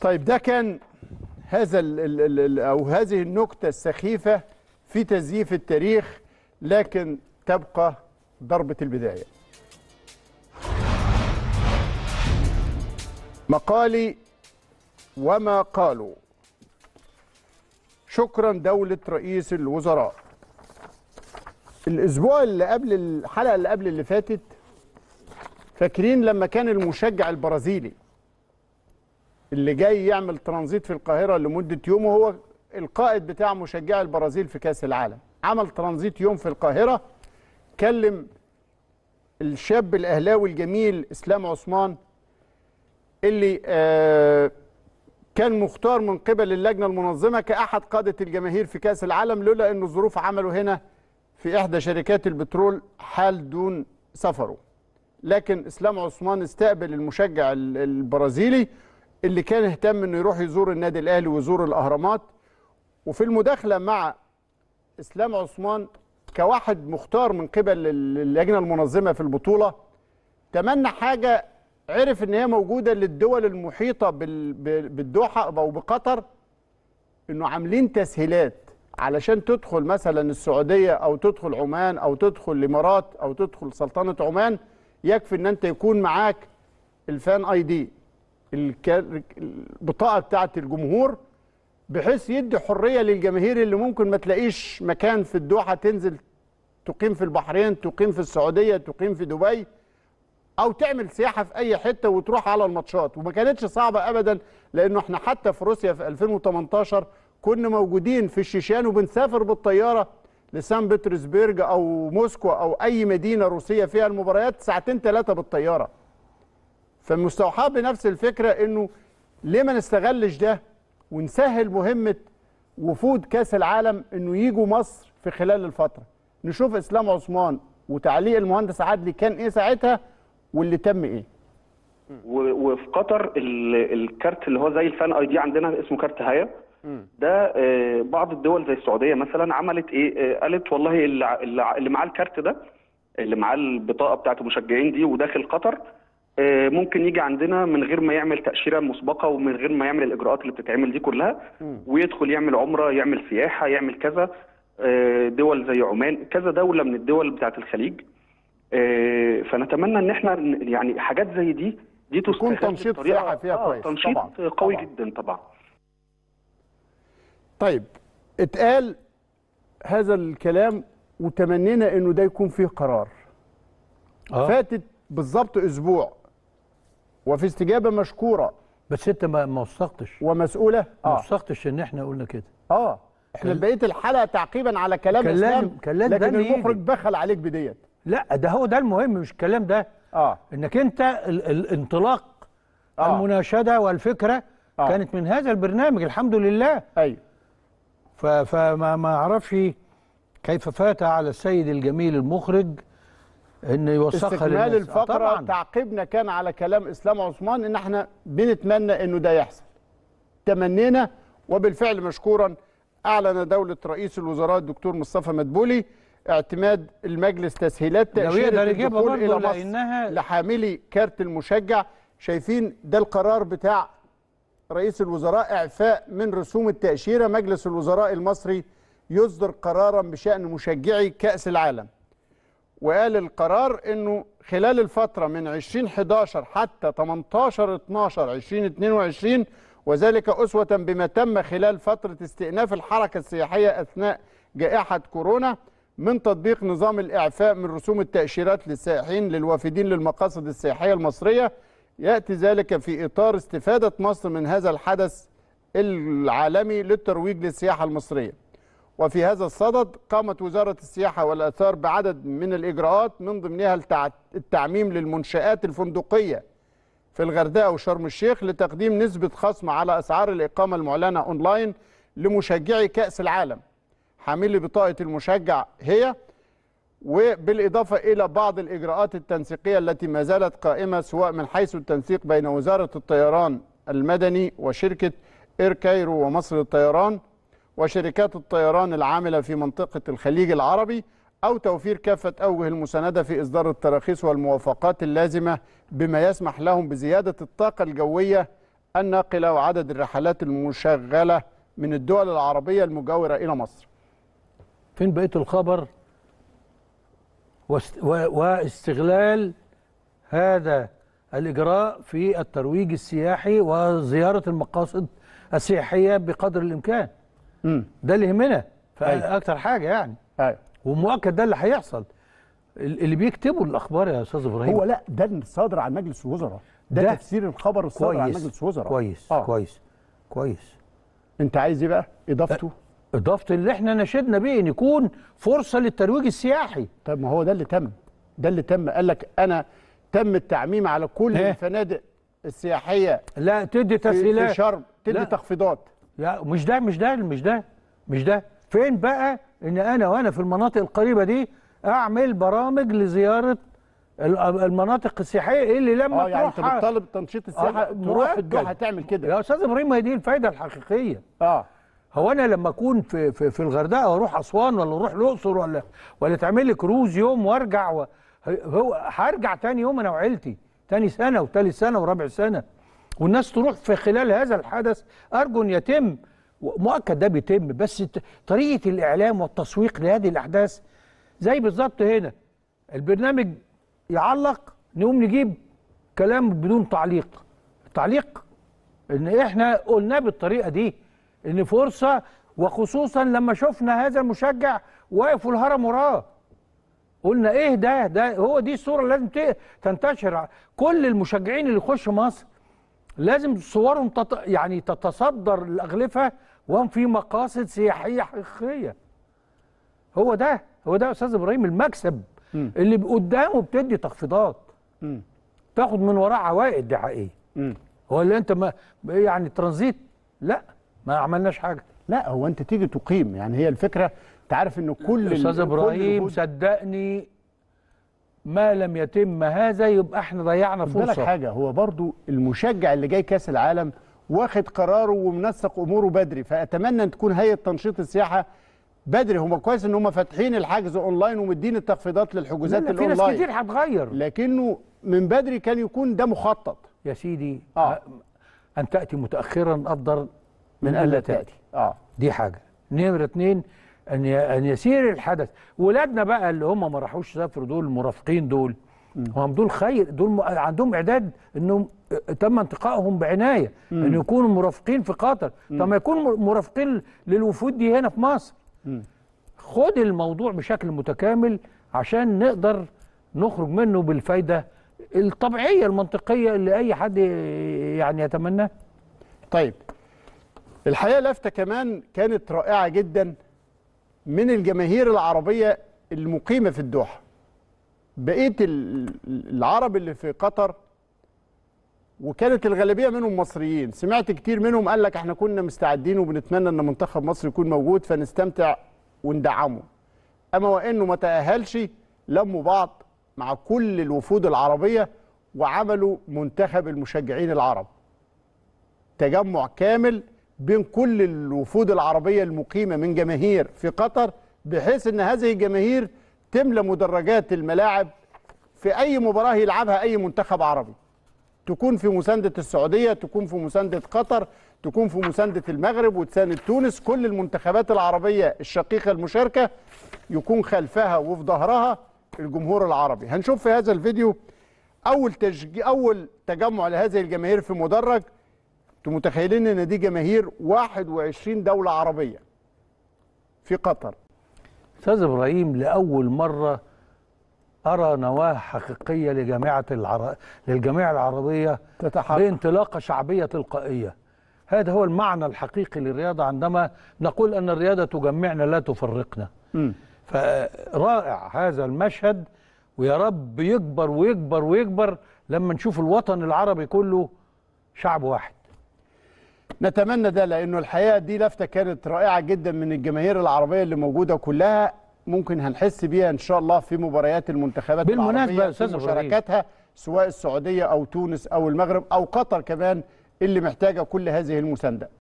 طيب ده كان هذا ال ال الـ أو هذه النكتة السخيفة في تزييف التاريخ لكن تبقى ضربة البداية مقالي وما قالوا شكرا دولة رئيس الوزراء الأسبوع اللي قبل الحلقة اللي قبل اللي فاتت فاكرين لما كان المشجع البرازيلي اللي جاي يعمل ترانزيت في القاهره لمده يوم وهو القائد بتاع مشجعي البرازيل في كاس العالم عمل ترانزيت يوم في القاهره كلم الشاب الاهلاوي الجميل اسلام عثمان اللي آه، كان مختار من قبل اللجنه المنظمه كاحد قاده الجماهير في كاس العالم لولا ان الظروف عمله هنا في احدى شركات البترول حال دون سفره لكن اسلام عثمان استقبل المشجع البرازيلي اللي كان اهتم انه يروح يزور النادي الاهلي ويزور الاهرامات وفي المداخله مع اسلام عثمان كواحد مختار من قبل اللجنه المنظمه في البطوله تمنى حاجه عرف ان هي موجوده للدول المحيطه بالدوحه او بقطر انه عاملين تسهيلات علشان تدخل مثلا السعوديه او تدخل عمان او تدخل الامارات او تدخل سلطنه عمان يكفي ان انت يكون معاك الفان اي دي البطاقه بتاعه الجمهور بحيث يدي حريه للجماهير اللي ممكن ما تلاقيش مكان في الدوحه تنزل تقيم في البحرين تقيم في السعوديه تقيم في دبي او تعمل سياحه في اي حته وتروح على الماتشات وما كانتش صعبه ابدا لانه احنا حتى في روسيا في 2018 كنا موجودين في الشيشان وبنسافر بالطياره لسان بطرسبرج او موسكو او اي مدينه روسيه فيها المباريات ساعتين ثلاثه بالطياره فمستوحاه بنفس الفكره انه ليه ما نستغلش ده ونسهل مهمه وفود كاس العالم انه يجوا مصر في خلال الفتره نشوف اسلام عثمان وتعليق المهندس عدلي كان ايه ساعتها واللي تم ايه وفي قطر الكارت اللي هو زي الفان اي دي عندنا اسمه كارت هيا ده آه، بعض الدول زي السعوديه مثلا عملت ايه آه، قالت والله اللي معاه الكارت ده اللي معاه البطاقه بتاعت المشجعين دي وداخل قطر آه، ممكن يجي عندنا من غير ما يعمل تاشيره مسبقه ومن غير ما يعمل الاجراءات اللي بتتعمل دي كلها ويدخل يعمل عمره يعمل سياحه يعمل كذا آه، دول زي عمان كذا دوله من الدول بتاعه الخليج آه، فنتمنى ان احنا يعني حاجات زي دي دي تكون تنشيط فيها, فيها آه كويس تنشيط طبعًا. قوي طبعًا. جدا طبعا طيب اتقال هذا الكلام وتمنينا انه ده يكون فيه قرار آه. فاتت بالظبط اسبوع وفي استجابه مشكوره بس انت ما وثقتش ومسؤوله اه ما وثقتش ان احنا قلنا كده اه احنا كل... بقيه الحلقه تعقيبا على كلام كلام كلام لكن المخرج بخل عليك بديت لا ده هو ده المهم مش الكلام ده اه انك انت ال... الانطلاق آه. المناشده والفكره آه. كانت من هذا البرنامج الحمد لله ايوه ف... فما ما اعرفش كيف فات على السيد الجميل المخرج ان يوثقها استكمال آه، الفقره طبعاً. تعقيبنا كان على كلام اسلام عثمان ان احنا بنتمنى انه ده يحصل تمنينا وبالفعل مشكورا اعلن دوله رئيس الوزراء الدكتور مصطفى مدبولي اعتماد المجلس تسهيلات تاشيره الدخول الى مصر لأنها... لحاملي كارت المشجع شايفين ده القرار بتاع رئيس الوزراء اعفاء من رسوم التاشيره مجلس الوزراء المصري يصدر قرارا بشان مشجعي كاس العالم وقال القرار انه خلال الفتره من 2011 حتى 18 12 2022 وذلك اسوه بما تم خلال فتره استئناف الحركه السياحيه اثناء جائحه كورونا من تطبيق نظام الاعفاء من رسوم التاشيرات للسائحين للوافدين للمقاصد السياحيه المصريه ياتي ذلك في اطار استفاده مصر من هذا الحدث العالمي للترويج للسياحه المصريه وفي هذا الصدد قامت وزارة السياحة والآثار بعدد من الإجراءات من ضمنها التعميم للمنشآت الفندقية في الغردقة وشرم الشيخ لتقديم نسبة خصم على أسعار الإقامة المعلنة أونلاين لمشجعي كأس العالم حاملي بطاقة المشجع هي وبالإضافة إلى بعض الإجراءات التنسيقية التي ما زالت قائمة سواء من حيث التنسيق بين وزارة الطيران المدني وشركة إير كايرو ومصر للطيران وشركات الطيران العاملة في منطقة الخليج العربي أو توفير كافة أوجه المساندة في إصدار التراخيص والموافقات اللازمة بما يسمح لهم بزيادة الطاقة الجوية الناقلة وعدد الرحلات المشغلة من الدول العربية المجاورة إلى مصر فين بقية الخبر واستغلال هذا الإجراء في الترويج السياحي وزيارة المقاصد السياحية بقدر الإمكان مم. ده اللي يهمنا أيوة. اكتر حاجه يعني أيوة. ومؤكد ده اللي هيحصل اللي بيكتبوا الاخبار يا استاذ ابراهيم هو لا ده الصادر عن مجلس الوزراء ده, ده تفسير الخبر الصادر كويس. عن مجلس الوزراء كويس آه. كويس كويس انت عايز ايه بقى اضافته اضافه اللي احنا نشدنا بيه ان يكون فرصه للترويج السياحي طب ما هو ده اللي تم ده اللي تم قال لك انا تم التعميم على كل إيه؟ الفنادق السياحيه لا تدي تسهيلات في شرم تدي لا. تخفيضات يا مش ده مش ده مش ده مش ده فين بقى ان انا وانا في المناطق القريبه دي اعمل برامج لزياره المناطق السياحيه اللي لما اه يعني انت بتطالب تنشيط آه، السياحه تروح تروح هتعمل كده يا استاذ ابراهيم ما هي دي الفايده الحقيقيه اه هو انا لما اكون في في, في الغردقه واروح اسوان ولا اروح الاقصر ولا ولا تعمل لي كروز يوم وارجع هو هرجع تاني يوم انا وعيلتي تاني سنه وتالت سنه ورابع سنه والناس تروح في خلال هذا الحدث أرجو أن يتم مؤكد ده بيتم بس طريقة الإعلام والتسويق لهذه الأحداث زي بالظبط هنا البرنامج يعلق نقوم نجيب كلام بدون تعليق تعليق ان احنا قلناه بالطريقه دي ان فرصه وخصوصا لما شفنا هذا المشجع واقف الهرم وراه قلنا ايه ده ده هو دي الصوره اللي لازم تنتشر كل المشجعين اللي يخشوا مصر لازم صورهم تط... يعني تتصدر الأغلفة وهم في مقاصد سياحية حقيقية هو ده هو ده يا أستاذ إبراهيم المكسب م. اللي قدامه بتدي تخفيضات م. تاخد من وراه عوائد دعائية هو اللي أنت ما يعني ترانزيت لا ما عملناش حاجة لا هو أنت تيجي تقيم يعني هي الفكرة أنت عارف إن كل أستاذ إبراهيم صدقني ما لم يتم هذا يبقى احنا ضيعنا فرصه بالك حاجه هو برضو المشجع اللي جاي كاس العالم واخد قراره ومنسق اموره بدري فاتمنى ان تكون هيئه تنشيط السياحه بدري هم كويس ان هم فاتحين الحجز اونلاين ومدين التخفيضات للحجوزات الاونلاين في ناس كتير هتغير لكنه من بدري كان يكون ده مخطط يا سيدي آه. ان تاتي متاخرا افضل من, من الا تاتي. تاتي اه دي حاجه نمره اتنين ان ان يسير الحدث ولادنا بقى اللي هم ما راحوش سافروا دول المرافقين دول هم دول خير دول عندهم اعداد انهم آه، تم انتقائهم بعنايه ان يكونوا مرافقين في قطر طب ما يكونوا مرافقين للوفود دي هنا في مصر خد الموضوع بشكل متكامل عشان نقدر نخرج منه بالفايده الطبيعيه المنطقيه اللي اي حد يعني يتمناه. طيب الحقيقه لافته كمان كانت رائعه جدا من الجماهير العربية المقيمة في الدوحة بقية العرب اللي في قطر وكانت الغالبية منهم مصريين سمعت كتير منهم قال لك احنا كنا مستعدين وبنتمنى ان منتخب مصر يكون موجود فنستمتع وندعمه اما وانه ما تأهلش لموا بعض مع كل الوفود العربية وعملوا منتخب المشجعين العرب تجمع كامل بين كل الوفود العربية المقيمة من جماهير في قطر بحيث أن هذه الجماهير تملى مدرجات الملاعب في أي مباراة يلعبها أي منتخب عربي تكون في مساندة السعودية تكون في مساندة قطر تكون في مساندة المغرب وتساند تونس كل المنتخبات العربية الشقيقة المشاركة يكون خلفها وفي ظهرها الجمهور العربي هنشوف في هذا الفيديو أول, تج... أول تجمع لهذه الجماهير في مدرج انتوا متخيلين ان دي جماهير 21 دوله عربيه في قطر استاذ ابراهيم لاول مره ارى نواه حقيقيه لجامعه العر... للجامعه العربيه تتحرك بانطلاقه شعبيه تلقائيه هذا هو المعنى الحقيقي للرياضه عندما نقول ان الرياضه تجمعنا لا تفرقنا م. فرائع هذا المشهد ويا رب يكبر ويكبر ويكبر لما نشوف الوطن العربي كله شعب واحد نتمنى ده لانه الحقيقه دي لفته كانت رائعه جدا من الجماهير العربيه اللي موجوده كلها ممكن هنحس بيها ان شاء الله في مباريات المنتخبات بالمناسبه العربيه استاذ مشاركاتها سواء السعوديه او تونس او المغرب او قطر كمان اللي محتاجه كل هذه المسانده